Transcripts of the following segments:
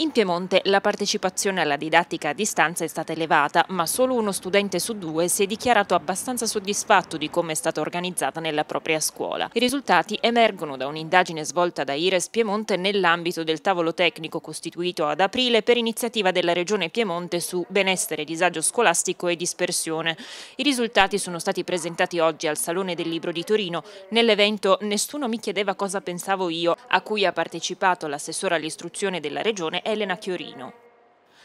In Piemonte la partecipazione alla didattica a distanza è stata elevata, ma solo uno studente su due si è dichiarato abbastanza soddisfatto di come è stata organizzata nella propria scuola. I risultati emergono da un'indagine svolta da Ires Piemonte nell'ambito del tavolo tecnico costituito ad aprile per iniziativa della Regione Piemonte su benessere, disagio scolastico e dispersione. I risultati sono stati presentati oggi al Salone del Libro di Torino. Nell'evento Nessuno mi chiedeva cosa pensavo io, a cui ha partecipato l'assessore all'istruzione della Regione Elena Chiorino.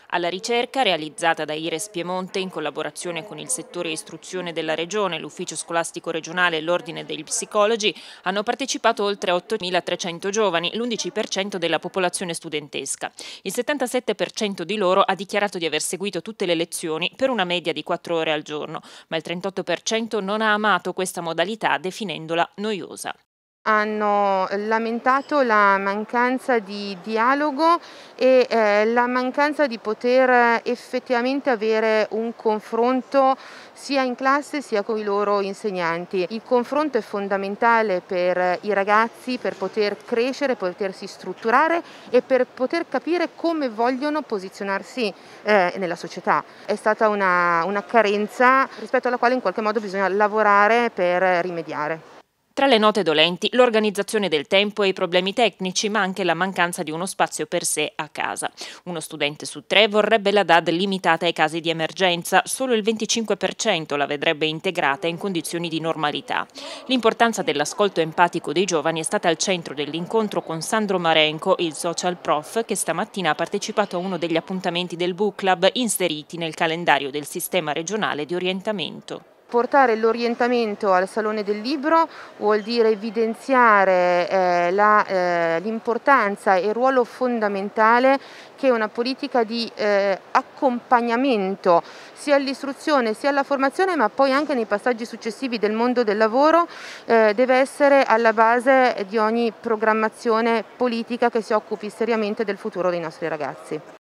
Alla ricerca realizzata da Ires Piemonte in collaborazione con il settore istruzione della Regione, l'Ufficio Scolastico Regionale e l'Ordine degli Psicologi hanno partecipato oltre 8.300 giovani, l'11% della popolazione studentesca. Il 77% di loro ha dichiarato di aver seguito tutte le lezioni per una media di 4 ore al giorno, ma il 38% non ha amato questa modalità definendola noiosa hanno lamentato la mancanza di dialogo e eh, la mancanza di poter effettivamente avere un confronto sia in classe sia con i loro insegnanti. Il confronto è fondamentale per i ragazzi per poter crescere, potersi strutturare e per poter capire come vogliono posizionarsi eh, nella società. È stata una, una carenza rispetto alla quale in qualche modo bisogna lavorare per rimediare. Tra le note dolenti l'organizzazione del tempo e i problemi tecnici, ma anche la mancanza di uno spazio per sé a casa. Uno studente su tre vorrebbe la DAD limitata ai casi di emergenza, solo il 25% la vedrebbe integrata in condizioni di normalità. L'importanza dell'ascolto empatico dei giovani è stata al centro dell'incontro con Sandro Marenco, il social prof, che stamattina ha partecipato a uno degli appuntamenti del Book Club inseriti nel calendario del sistema regionale di orientamento portare l'orientamento al Salone del Libro vuol dire evidenziare eh, eh l'importanza eh, e il ruolo fondamentale che una politica di eh, accompagnamento sia all'istruzione sia alla formazione ma poi anche nei passaggi successivi del mondo del lavoro eh, deve essere alla base di ogni programmazione politica che si occupi seriamente del futuro dei nostri ragazzi.